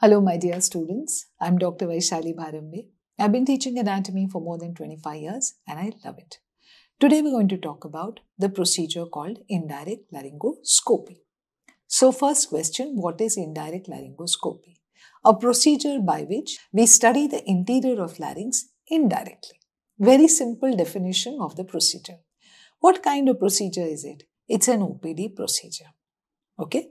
Hello, my dear students. I'm Dr. Vaishali Bharambe. I've been teaching anatomy for more than 25 years and I love it. Today, we're going to talk about the procedure called indirect laryngoscopy. So, first question what is indirect laryngoscopy? A procedure by which we study the interior of larynx indirectly. Very simple definition of the procedure. What kind of procedure is it? It's an OPD procedure. Okay.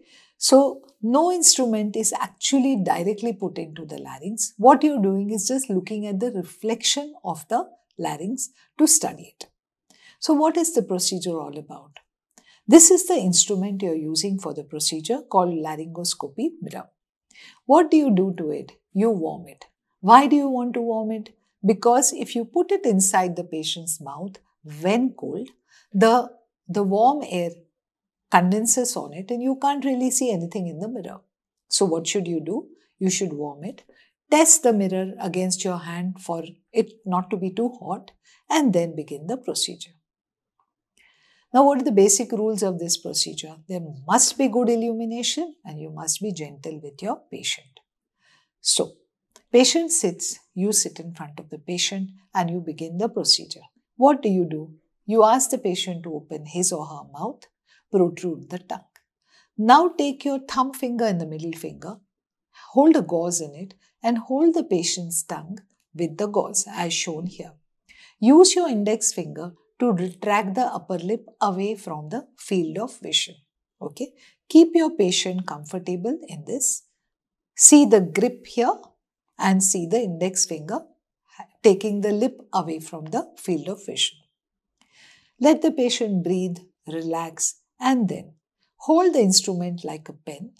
So, no instrument is actually directly put into the larynx. What you're doing is just looking at the reflection of the larynx to study it. So, what is the procedure all about? This is the instrument you're using for the procedure called laryngoscopy mirror. What do you do to it? You warm it. Why do you want to warm it? Because if you put it inside the patient's mouth when cold, the, the warm air condenses on it and you can't really see anything in the mirror. So, what should you do? You should warm it. Test the mirror against your hand for it not to be too hot and then begin the procedure. Now, what are the basic rules of this procedure? There must be good illumination and you must be gentle with your patient. So, patient sits, you sit in front of the patient and you begin the procedure. What do you do? You ask the patient to open his or her mouth, protrude the tongue. Now take your thumb finger and the middle finger, hold a gauze in it, and hold the patient's tongue with the gauze as shown here. Use your index finger to retract the upper lip away from the field of vision. Okay, keep your patient comfortable in this. See the grip here and see the index finger taking the lip away from the field of vision. Let the patient breathe, relax, and then hold the instrument like a pen,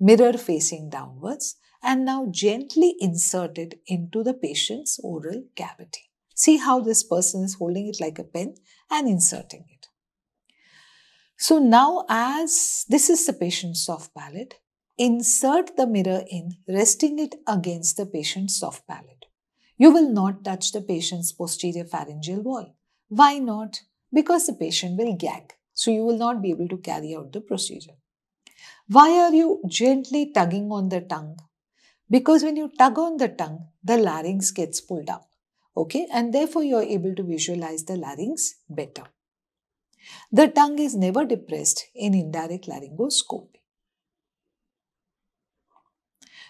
mirror facing downwards, and now gently insert it into the patient's oral cavity. See how this person is holding it like a pen and inserting it. So now as this is the patient's soft palate, insert the mirror in, resting it against the patient's soft palate. You will not touch the patient's posterior pharyngeal wall. Why not? because the patient will gag, so you will not be able to carry out the procedure. Why are you gently tugging on the tongue? Because when you tug on the tongue, the larynx gets pulled up, okay, and therefore you are able to visualize the larynx better. The tongue is never depressed in indirect laryngoscopy.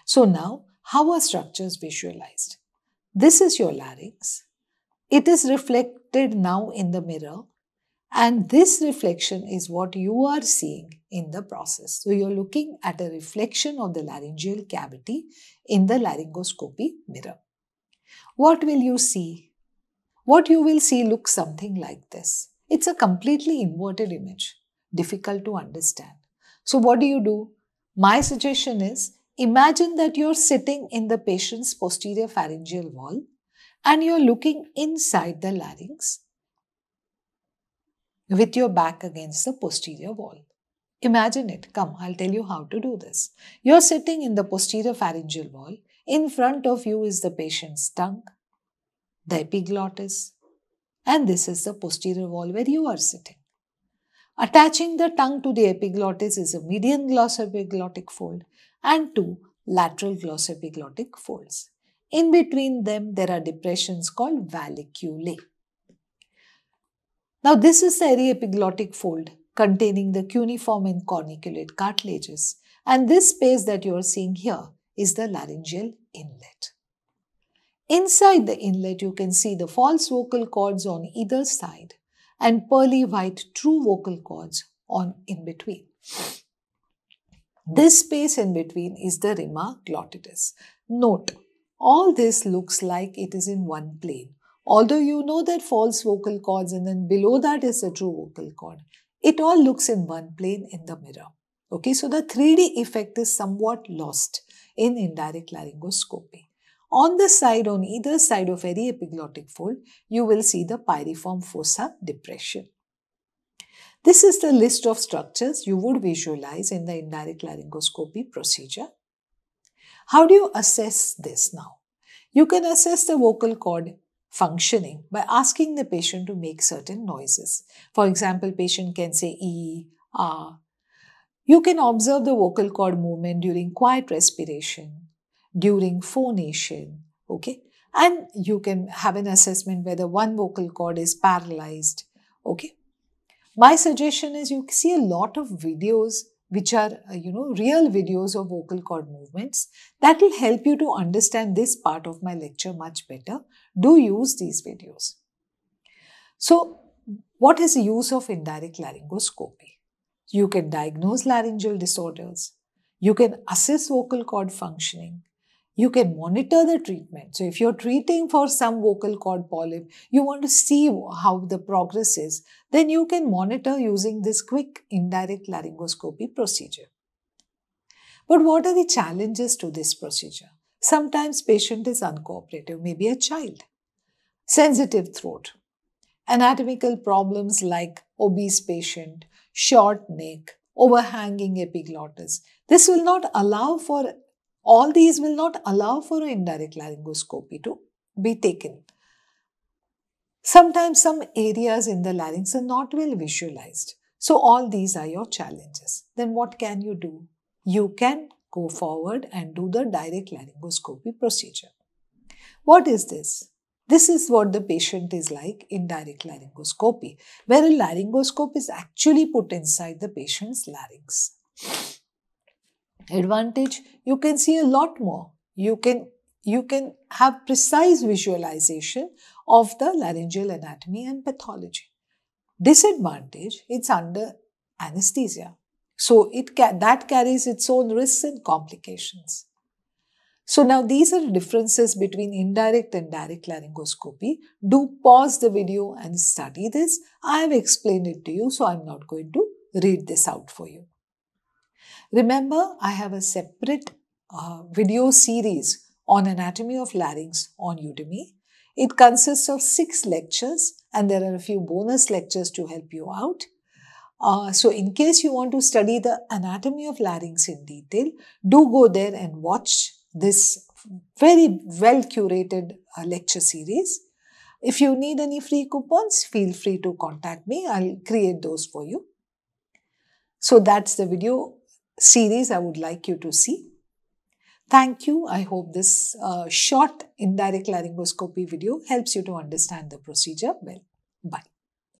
So now, how are structures visualized? This is your larynx. It is reflected now in the mirror, and this reflection is what you are seeing in the process. So you're looking at a reflection of the laryngeal cavity in the laryngoscopy mirror. What will you see? What you will see looks something like this. It's a completely inverted image, difficult to understand. So, what do you do? My suggestion is imagine that you're sitting in the patient's posterior pharyngeal wall and you're looking inside the larynx with your back against the posterior wall. Imagine it. Come, I'll tell you how to do this. You're sitting in the posterior pharyngeal wall. In front of you is the patient's tongue, the epiglottis, and this is the posterior wall where you are sitting. Attaching the tongue to the epiglottis is a median gloss epiglottic fold and two lateral gloss epiglottic folds. In between them, there are depressions called valliculae. Now, this is the areoepiglottic fold containing the cuneiform and corniculate cartilages. And this space that you are seeing here is the laryngeal inlet. Inside the inlet, you can see the false vocal cords on either side and pearly white true vocal cords on in between. This space in between is the rima glottidis. Note, all this looks like it is in one plane. Although you know that false vocal cords and then below that is a true vocal cord. It all looks in one plane in the mirror. Okay, so the 3D effect is somewhat lost in indirect laryngoscopy. On the side, on either side of every epiglottic fold, you will see the pyriform fossa depression. This is the list of structures you would visualize in the indirect laryngoscopy procedure. How do you assess this now? You can assess the vocal cord functioning by asking the patient to make certain noises. For example, patient can say e, ah. You can observe the vocal cord movement during quiet respiration, during phonation, okay? And you can have an assessment whether one vocal cord is paralyzed, okay? My suggestion is you see a lot of videos which are uh, you know real videos of vocal cord movements that will help you to understand this part of my lecture much better do use these videos so what is the use of indirect laryngoscopy you can diagnose laryngeal disorders you can assess vocal cord functioning you can monitor the treatment. So, if you're treating for some vocal cord polyp, you want to see how the progress is, then you can monitor using this quick indirect laryngoscopy procedure. But what are the challenges to this procedure? Sometimes patient is uncooperative, maybe a child. Sensitive throat. Anatomical problems like obese patient, short neck, overhanging epiglottis. This will not allow for all these will not allow for indirect laryngoscopy to be taken. Sometimes some areas in the larynx are not well visualized. So all these are your challenges. Then what can you do? You can go forward and do the direct laryngoscopy procedure. What is this? This is what the patient is like in direct laryngoscopy, where a laryngoscope is actually put inside the patient's larynx advantage, you can see a lot more. You can, you can have precise visualization of the laryngeal anatomy and pathology. Disadvantage, it's under anesthesia. So it ca that carries its own risks and complications. So now these are differences between indirect and direct laryngoscopy. Do pause the video and study this. I have explained it to you, so I'm not going to read this out for you. Remember, I have a separate uh, video series on anatomy of larynx on Udemy. It consists of six lectures and there are a few bonus lectures to help you out. Uh, so in case you want to study the anatomy of larynx in detail, do go there and watch this very well curated uh, lecture series. If you need any free coupons, feel free to contact me. I'll create those for you. So that's the video series I would like you to see. Thank you. I hope this uh, short indirect laryngoscopy video helps you to understand the procedure well. Bye.